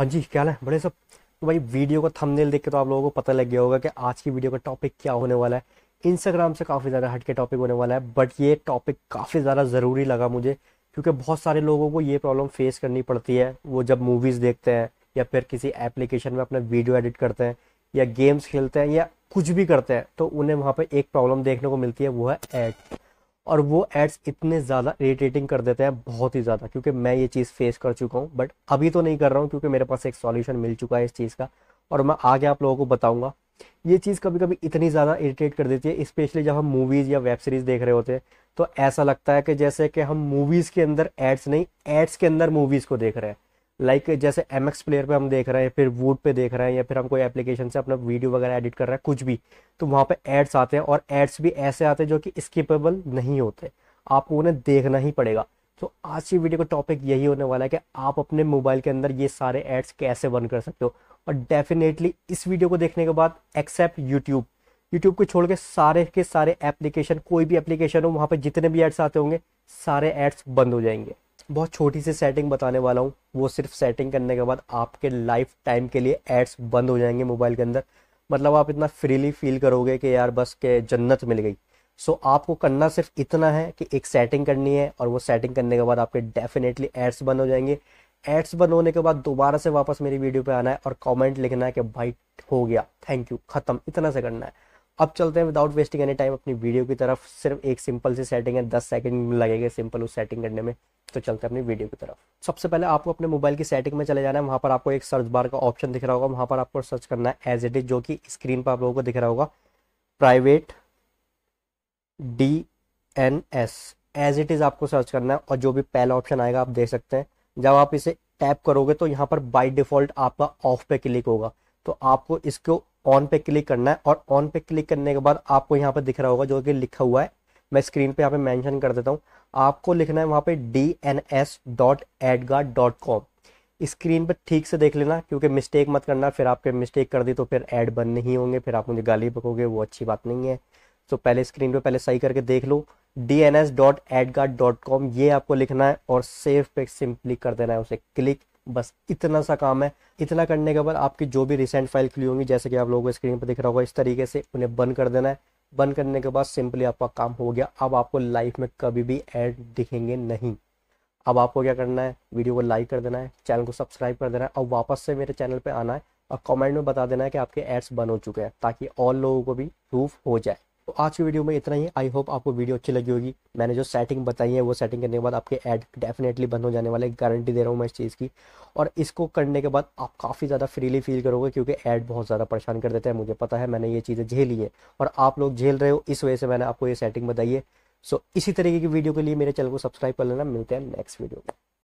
हाँ जी क्या है बड़े सब तो भाई वीडियो का थंबनेल देख के तो आप लोगों को पता लग गया होगा कि आज की वीडियो का टॉपिक क्या होने वाला है इंस्टाग्राम से काफ़ी ज़्यादा हटके टॉपिक होने वाला है बट ये टॉपिक काफ़ी ज़्यादा ज़रूरी लगा मुझे क्योंकि बहुत सारे लोगों को ये प्रॉब्लम फेस करनी पड़ती है वो जब मूवीज़ देखते हैं या फिर किसी एप्लीकेशन में अपना वीडियो एडिट करते हैं या गेम्स खेलते हैं या कुछ भी करते हैं तो उन्हें वहाँ पर एक प्रॉब्लम देखने को मिलती है वो है एड और वो एड्स इतने ज़्यादा इरीटेटिंग कर देते हैं बहुत ही ज़्यादा क्योंकि मैं ये चीज़ फेस कर चुका हूँ बट अभी तो नहीं कर रहा हूँ क्योंकि मेरे पास एक सॉल्यूशन मिल चुका है इस चीज़ का और मैं आगे आप लोगों को बताऊँगा ये चीज़ कभी कभी इतनी ज़्यादा इरीटेट कर देती है स्पेशली जब हम मूवीज़ या वेब सीरीज़ देख रहे होते हैं तो ऐसा लगता है कि जैसे कि हम मूवीज़ के अंदर एड्स नहीं एड्स के अंदर मूवीज़ को देख रहे हैं लाइक like जैसे एम एक्स प्लेयर पर हम देख रहे हैं फिर वूड पे देख रहे हैं या फिर हम कोई एप्लीकेशन से अपना वीडियो वगैरह एडिट कर रहे हैं कुछ भी तो वहाँ पे एड्स आते हैं और एड्स भी ऐसे आते हैं जो कि स्किपेबल नहीं होते आपको उन्हें देखना ही पड़ेगा तो आज की वीडियो का टॉपिक यही होने वाला है कि आप अपने मोबाइल के अंदर ये सारे एड्स कैसे बंद कर सकते हो और डेफिनेटली इस वीडियो को देखने के बाद एक्सेप्ट यूट्यूब यूट्यूब को छोड़ के सारे के सारे एप्लीकेशन कोई भी एप्लीकेशन हो वहाँ पर जितने भी एड्स आते होंगे सारे एड्स बंद हो जाएंगे बहुत छोटी सी सेटिंग बताने वाला हूँ वो सिर्फ सेटिंग करने के बाद आपके लाइफ टाइम के लिए एड्स बंद हो जाएंगे मोबाइल के अंदर मतलब आप इतना फ्रीली फील करोगे कि यार बस के जन्नत मिल गई सो so, आपको करना सिर्फ इतना है कि एक सेटिंग करनी है और वो सेटिंग करने के बाद आपके डेफिनेटली एड्स बंद हो जाएंगे एड्स बंद होने के बाद दोबारा से वापस मेरी वीडियो पे आना है और कमेंट लिखना है कि भाई हो गया थैंक यू ख़त्म इतना से करना है अब चलते हैं विदाउट वेस्टिंग एनी टाइम अपनी वीडियो की तरफ सिर्फ एक सिंपल सी सेटिंग है दस सेकंड लगेगा सिंपल उस सेटिंग करने में तो चलते हैं अपनी वीडियो की तरफ सबसे पहले आपको अपने मोबाइल की सेटिंग में चले जाना है वहाँ पर आपको एक सर्च बार का ऑप्शन दिख रहा होगा वहाँ पर आपको सर्च करना है एज इट इज जो कि स्क्रीन पर आप लोगों को दिख रहा होगा private D N S as it is आपको सर्च करना है और जो भी पहला ऑप्शन आएगा आप देख सकते हैं जब आप इसे टैप करोगे तो यहाँ पर बाई डिफ़ॉल्ट आपका ऑफ पे क्लिक होगा तो आपको इसको ऑन पे क्लिक करना है और ऑन पे क्लिक करने के बाद आपको यहाँ पर दिख रहा होगा जो कि लिखा हुआ है मैं स्क्रीन पे यहाँ पे मेंशन कर देता हूँ आपको लिखना है वहाँ पे D N S dot AdGuard dot com screen पर ठीक से देख लेना क्योंकि मिस्टेक मत करना फिर आपके मिस्टेक कर दी तो फिर ऐड बंद नहीं होंगे फिर आप मुझे गाली पकोगे वो अच्छी बात नहीं है तो पहले स्क्रीन पे पहले सही करके देख लो D N S dot AdGuard dot com ये आपको लिखना है और सेव पे सिंपली कर देना है उसे क्लिक बस इतना सा काम है इतना करने के बाद आपकी जो भी रिसेंट फाइल खुली होंगी जैसे कि आप लोगों को स्क्रीन पर दिख रहा होगा इस तरीके से उन्हें बंद कर देना है बंद करने के बाद सिंपली आपका काम हो गया अब आपको लाइफ में कभी भी ऐड दिखेंगे नहीं अब आपको क्या करना है वीडियो को लाइक कर देना है चैनल को सब्सक्राइब कर देना है और वापस से मेरे चैनल पर आना है और कमेंट में बता देना है कि आपके एड्स बन हो चुके हैं ताकि और लोगों को भी प्रूफ हो जाए तो आज की वीडियो में इतना ही आई होप आपको वीडियो अच्छी लगी होगी मैंने जो सेटिंग बताई है वो सेटिंग करने के बाद आपके ऐड डेफिनेटली बंद हो जाने वाले गारंटी दे रहा हूँ मैं इस चीज़ की और इसको करने के बाद आप काफ़ी ज़्यादा फ्रीली फील करोगे क्योंकि ऐड बहुत ज़्यादा परेशान कर देते हैं मुझे पता है मैंने ये चीज़ें झेली है और आप लोग झेल रहे हो इस वजह से मैंने आपको ये सेटिंग बताई है सो इसी तरीके की वीडियो के लिए मेरे चैनल को सब्सक्राइब कर लेना मिलते हैं नेक्स्ट वीडियो में